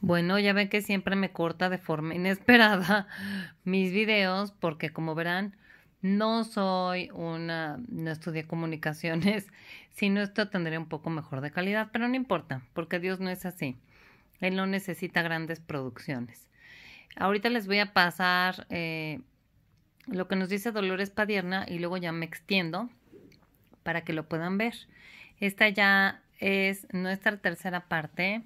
Bueno, ya ven que siempre me corta de forma inesperada mis videos porque como verán, no soy una, no estudié comunicaciones, sino esto tendría un poco mejor de calidad, pero no importa, porque Dios no es así. Él no necesita grandes producciones. Ahorita les voy a pasar eh, lo que nos dice Dolores Padierna y luego ya me extiendo para que lo puedan ver. Esta ya es nuestra tercera parte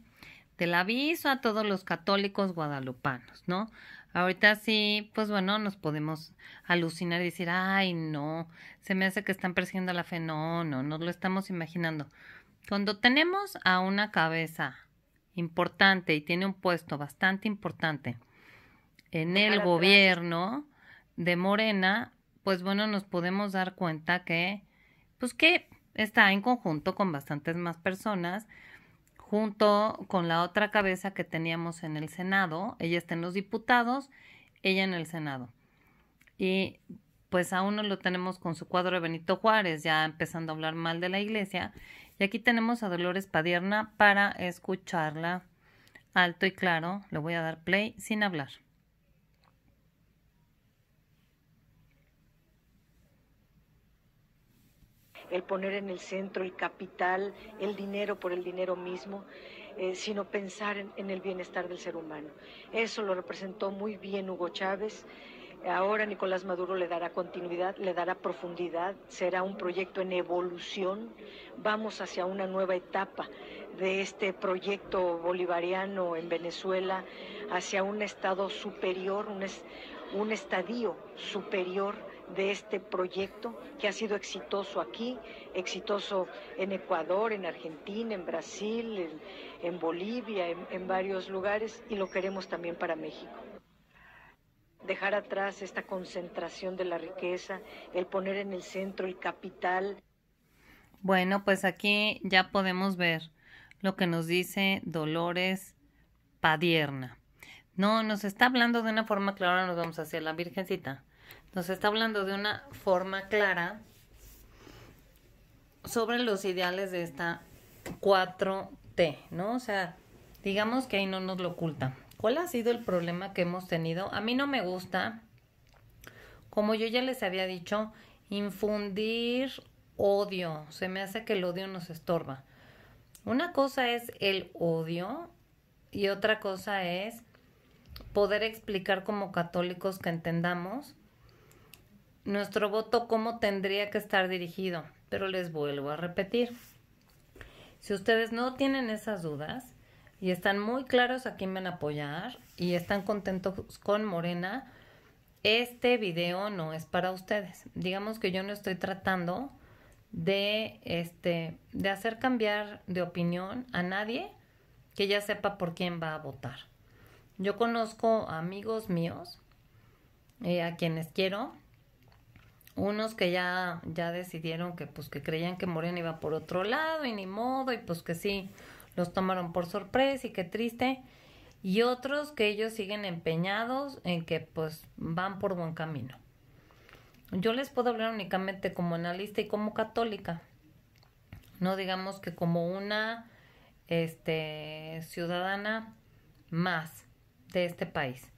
el aviso a todos los católicos guadalupanos, ¿no? Ahorita sí, pues bueno, nos podemos alucinar y decir, ay, no, se me hace que están persiguiendo la fe. No, no, nos lo estamos imaginando. Cuando tenemos a una cabeza importante y tiene un puesto bastante importante en el gobierno de Morena, pues bueno, nos podemos dar cuenta que, pues que está en conjunto con bastantes más personas junto con la otra cabeza que teníamos en el Senado. Ella está en los diputados, ella en el Senado. Y pues aún no lo tenemos con su cuadro de Benito Juárez, ya empezando a hablar mal de la iglesia. Y aquí tenemos a Dolores Padierna para escucharla alto y claro. Le voy a dar play sin hablar. el poner en el centro el capital, el dinero por el dinero mismo, eh, sino pensar en, el bienestar del ser humano. Eso lo representó muy bien Hugo Chávez. Ahora Nicolás Maduro le dará continuidad, le dará profundidad, será un proyecto en evolución. Vamos hacia una nueva etapa de este proyecto bolivariano en Venezuela, hacia un estado superior, un estadio superior de este proyecto que ha sido exitoso aquí, exitoso en Ecuador, en Argentina, en Brasil, en, Bolivia, en, varios lugares y lo queremos también para México dejar atrás esta concentración de la riqueza, el poner en el centro el capital. Bueno, pues aquí ya podemos ver lo que nos dice Dolores Padierna. No, nos está hablando de una forma clara, nos vamos hacia la Virgencita nos está hablando de una forma clara sobre los ideales de esta 4T, ¿no? O sea, digamos que ahí no nos lo oculta. ¿Cuál ha sido el problema que hemos tenido? A mí no me gusta, como yo ya les había dicho, infundir odio. Se me hace que el odio nos estorba. Una cosa es el odio y otra cosa es poder explicar como católicos que entendamos nuestro voto cómo tendría que estar dirigido. Pero les vuelvo a repetir, si ustedes no tienen esas dudas y están muy claros a quién van a apoyar y están contentos con Morena, este video no es para ustedes. Digamos que yo no estoy tratando de este de hacer cambiar de opinión a nadie que ya sepa por quién va a votar. Yo conozco amigos míos eh, a quienes quiero unos que ya, ya decidieron que pues que creían que Moreno iba por otro lado y ni modo y pues que sí, los tomaron por sorpresa y qué triste. Y otros que ellos siguen empeñados en que pues van por buen camino. Yo les puedo hablar únicamente como analista y como católica. No digamos que como una este, ciudadana más de este país.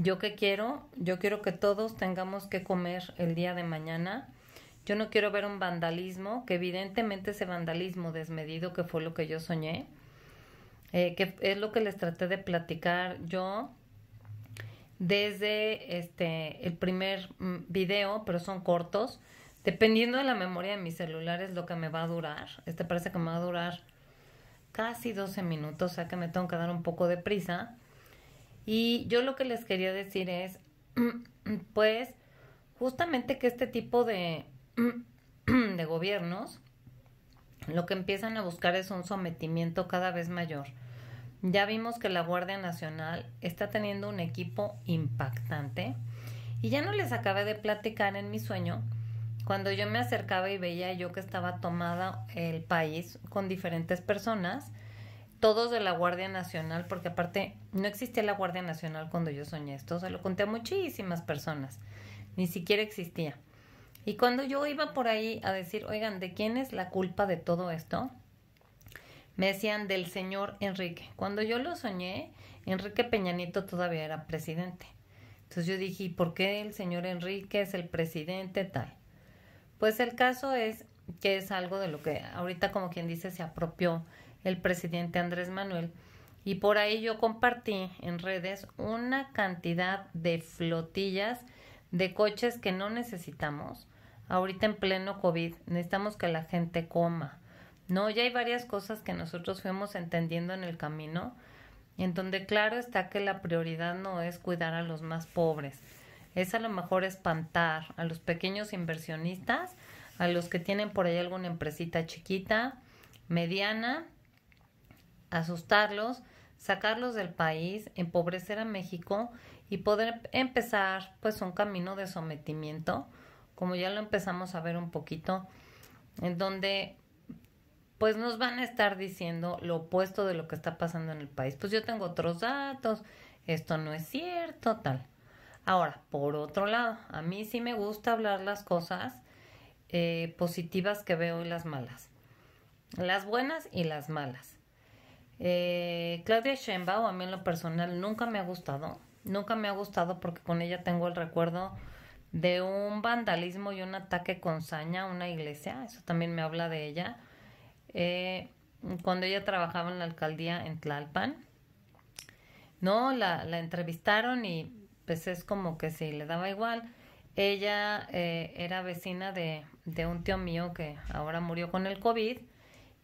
Yo qué quiero, yo quiero que todos tengamos que comer el día de mañana. Yo no quiero ver un vandalismo, que evidentemente ese vandalismo desmedido que fue lo que yo soñé, eh, que es lo que les traté de platicar yo desde este el primer mm, video, pero son cortos. Dependiendo de la memoria de mi celular es lo que me va a durar. Este parece que me va a durar casi 12 minutos, o sea que me tengo que dar un poco de prisa. Y yo lo que les quería decir es, pues, justamente que este tipo de, gobiernos lo que empiezan a buscar es un sometimiento cada vez mayor. Ya vimos que la Guardia Nacional está teniendo un equipo impactante y ya no les acabé de platicar en mi sueño cuando yo me acercaba y veía yo que estaba tomada el país con diferentes personas todos de la Guardia Nacional, porque aparte no existía la Guardia Nacional cuando yo soñé esto, se lo conté a muchísimas personas, ni siquiera existía. Y cuando yo iba por ahí a decir, oigan, ¿de quién es la culpa de todo esto? Me decían del señor Enrique. Cuando yo lo soñé, Enrique Peñanito todavía era presidente. Entonces yo dije, por qué el señor Enrique es el presidente tal? Pues el caso es que es algo de lo que ahorita como quien dice se apropió el presidente Andrés Manuel. Y por ahí yo compartí en redes una cantidad de flotillas de coches que no necesitamos. Ahorita en pleno COVID necesitamos que la gente coma. No, ya hay varias cosas que nosotros fuimos entendiendo en el camino, en donde claro está que la prioridad no es cuidar a los más pobres, es a lo mejor espantar a los pequeños inversionistas, a los que tienen por ahí alguna empresita chiquita, mediana, asustarlos, sacarlos del país, empobrecer a México y poder empezar pues un camino de sometimiento, como ya lo empezamos a ver un poquito, en donde pues nos van a estar diciendo lo opuesto de lo que está pasando en el país. Pues yo tengo otros datos, esto no es cierto, tal. Ahora, por otro lado, a mí sí me gusta hablar las cosas eh, positivas que veo y las malas. Las buenas y las malas. Eh, Claudia Sheinbaum a mí en lo personal nunca me ha gustado, nunca me ha gustado porque con ella tengo el recuerdo de un vandalismo y un ataque con saña a una iglesia, eso también me habla de ella, eh, cuando ella trabajaba en la alcaldía en Tlalpan, no, la, entrevistaron y pues es como que sí, le daba igual. Ella eh, era vecina de, de un tío mío que ahora murió con el COVID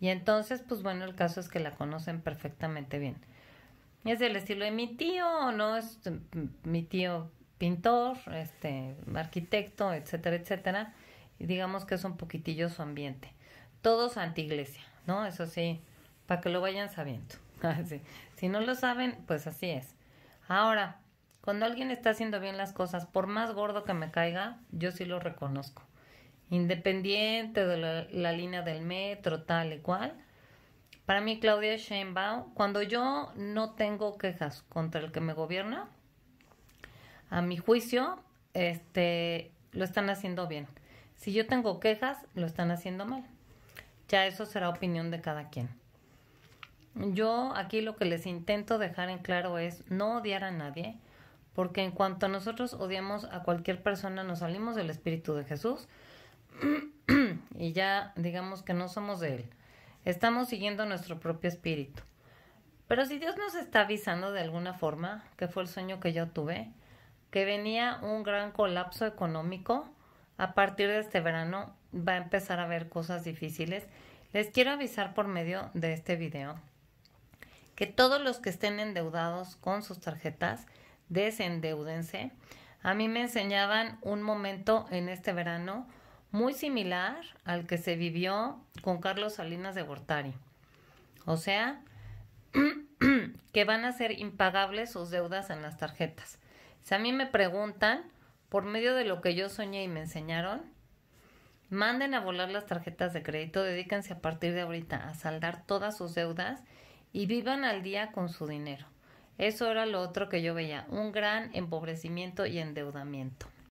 y entonces, pues bueno, el caso es que la conocen perfectamente bien. Es el estilo de mi tío, ¿no? Es mi tío pintor, este, arquitecto, etcétera, etcétera. Y digamos que es un poquitillo su ambiente. Todos anti-iglesia, ¿no? Eso sí, para que lo vayan sabiendo. Ah, si no lo saben, pues así es. Ahora, cuando alguien está haciendo bien las cosas, por más gordo que me caiga, yo sí lo reconozco independiente de la, línea del metro, tal y cual. Para mí, Claudia Sheinbaum, cuando yo no tengo quejas contra el que me gobierna, a mi juicio, este, lo están haciendo bien. Si yo tengo quejas, lo están haciendo mal. Ya eso será opinión de cada quien. Yo aquí lo que les intento dejar en claro es no odiar a nadie, porque en cuanto nosotros odiamos a cualquier persona, nos salimos del Espíritu de Jesús, y ya digamos que no somos de Él. Estamos siguiendo nuestro propio espíritu. Pero si Dios nos está avisando de alguna forma, que fue el sueño que yo tuve, que venía un gran colapso económico, a partir de este verano va a empezar a haber cosas difíciles. Les quiero avisar por medio de este video que todos los que estén endeudados con sus tarjetas, desendeúdense. A mí me enseñaban un momento en este verano muy similar al que se vivió con Carlos Salinas de Gortari. O sea, que van a ser impagables sus deudas en las tarjetas. Si a mí me preguntan, por medio de lo que yo soñé y me enseñaron, manden a volar las tarjetas de crédito, dedíquense a partir de ahorita a saldar todas sus deudas y vivan al día con su dinero. Eso era lo otro que yo veía, un gran empobrecimiento y endeudamiento.